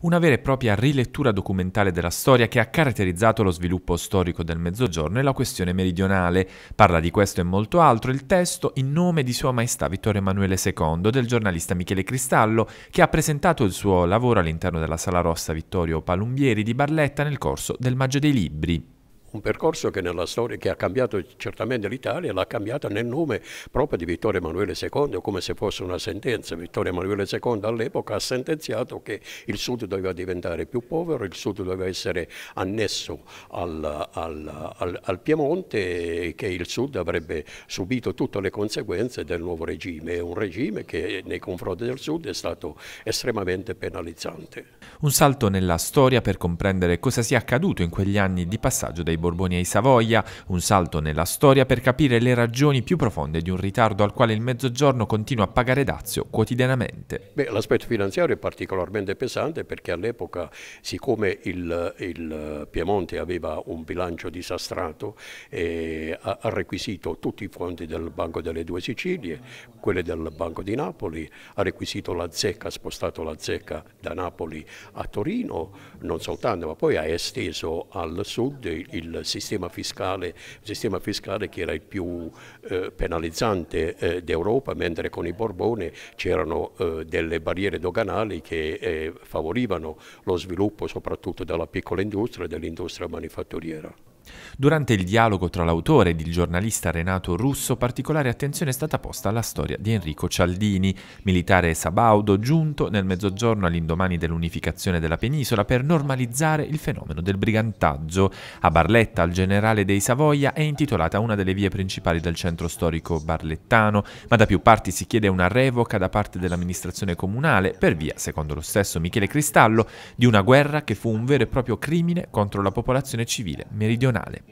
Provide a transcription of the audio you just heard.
una vera e propria rilettura documentale della storia che ha caratterizzato lo sviluppo storico del Mezzogiorno e la questione meridionale. Parla di questo e molto altro il testo in nome di Sua Maestà Vittorio Emanuele II del giornalista Michele Cristallo, che ha presentato il suo lavoro all'interno della Sala Rossa Vittorio Palumbieri di Barletta nel corso del Maggio dei Libri un percorso che nella storia che ha cambiato certamente l'Italia, l'ha cambiata nel nome proprio di Vittorio Emanuele II, come se fosse una sentenza. Vittorio Emanuele II all'epoca ha sentenziato che il Sud doveva diventare più povero, il Sud doveva essere annesso al, al, al, al Piemonte e che il Sud avrebbe subito tutte le conseguenze del nuovo regime. un regime che nei confronti del Sud è stato estremamente penalizzante. Un salto nella storia per comprendere cosa sia accaduto in quegli anni di passaggio dai Borboni ai Savoia, un salto nella storia per capire le ragioni più profonde di un ritardo al quale il Mezzogiorno continua a pagare dazio quotidianamente. L'aspetto finanziario è particolarmente pesante perché all'epoca, siccome il, il, Piemonte aveva un bilancio disastrato, eh, ha, ha requisito tutti i fondi del Banco delle Due Sicilie, quelli del Banco di Napoli, ha requisito la zecca, ha spostato la zecca da Napoli a Torino, non soltanto, ma poi ha esteso al sud il il sistema fiscale, il sistema fiscale che era il più eh, penalizzante eh, d'Europa, mentre con i Borbone c'erano eh, delle barriere doganali che eh, favorivano lo sviluppo soprattutto della piccola industria e dell'industria manifatturiera. Durante il dialogo tra l'autore ed il giornalista Renato Russo, particolare attenzione è stata posta alla storia di Enrico Cialdini, militare sabaudo giunto nel mezzogiorno all'indomani dell'unificazione della penisola per normalizzare il fenomeno del brigantaggio. A Barletta, al generale dei Savoia, è intitolata una delle vie principali del centro storico barlettano, ma da più parti si chiede una revoca da parte dell'amministrazione comunale per via, secondo lo stesso Michele Cristallo, di una guerra che fu un vero e proprio crimine contro la popolazione civile meridionale nazionale.